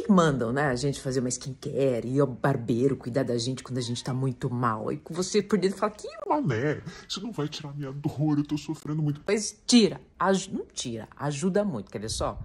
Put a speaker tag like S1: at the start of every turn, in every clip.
S1: que mandam, né? A gente fazer uma skincare, e o barbeiro, cuidar da gente quando a gente tá muito mal. E você por dentro fala, que malé, isso não vai tirar minha dor, eu tô sofrendo muito. Mas tira, não tira, ajuda muito, quer ver só?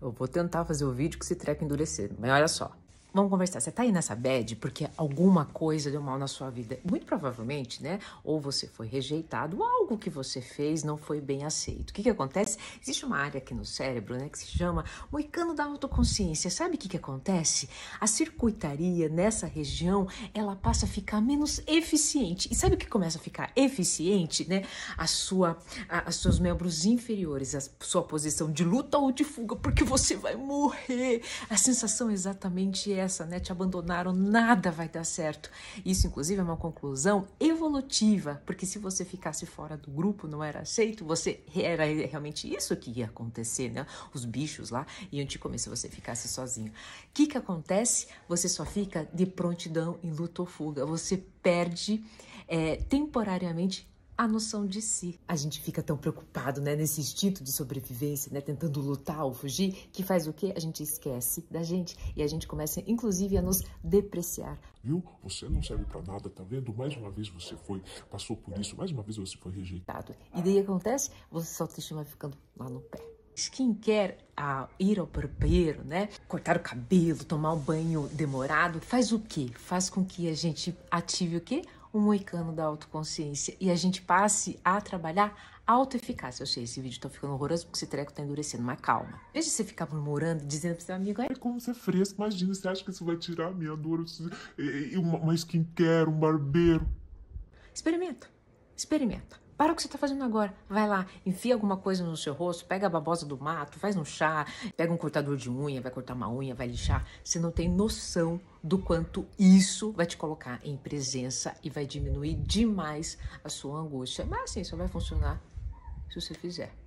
S1: Eu vou tentar fazer o vídeo que se treco endurecer, mas olha só. Vamos conversar. Você tá aí nessa bad porque alguma coisa deu mal na sua vida? Muito provavelmente, né? Ou você foi rejeitado, ou algo que você fez não foi bem aceito. O que que acontece? Existe uma área aqui no cérebro, né, que se chama moicano da autoconsciência. Sabe o que que acontece? A circuitaria nessa região, ela passa a ficar menos eficiente. E sabe o que começa a ficar eficiente, né? A sua, a, as seus membros inferiores, a sua posição de luta ou de fuga, porque você vai morrer. A sensação exatamente é essa, né? Te abandonaram, nada vai dar certo. Isso, inclusive, é uma conclusão evolutiva, porque se você ficasse fora do grupo, não era aceito, você era realmente isso que ia acontecer, né? Os bichos lá iam te comer se você ficasse sozinho. O que, que acontece? Você só fica de prontidão em luta ou fuga. Você perde é, temporariamente a noção de si. A gente fica tão preocupado, né, nesse instinto de sobrevivência, né, tentando lutar ou fugir, que faz o quê? A gente esquece da gente e a gente começa, inclusive, a nos depreciar. Viu? Você não serve para nada, tá vendo? Mais uma vez você foi, passou por isso, mais uma vez você foi rejeitado. E daí acontece, você só te chama ficando lá no pé. Quem quer ah, ir ao barbeiro, né? Cortar o cabelo, tomar um banho demorado, faz o quê? Faz com que a gente ative o quê? o moicano da autoconsciência e a gente passe a trabalhar autoeficácia. Eu sei, esse vídeo tá ficando horroroso porque esse treco tá endurecendo, mas calma. Veja você ficar murmurando, dizendo pro seu amigo... É como ser fresco, imagina, você acha que isso vai tirar a minha dor? uma skincare, um barbeiro? Experimenta, experimenta. Para o que você está fazendo agora. Vai lá, enfia alguma coisa no seu rosto, pega a babosa do mato, faz um chá, pega um cortador de unha, vai cortar uma unha, vai lixar. Você não tem noção do quanto isso vai te colocar em presença e vai diminuir demais a sua angústia. Mas assim, só vai funcionar se você fizer.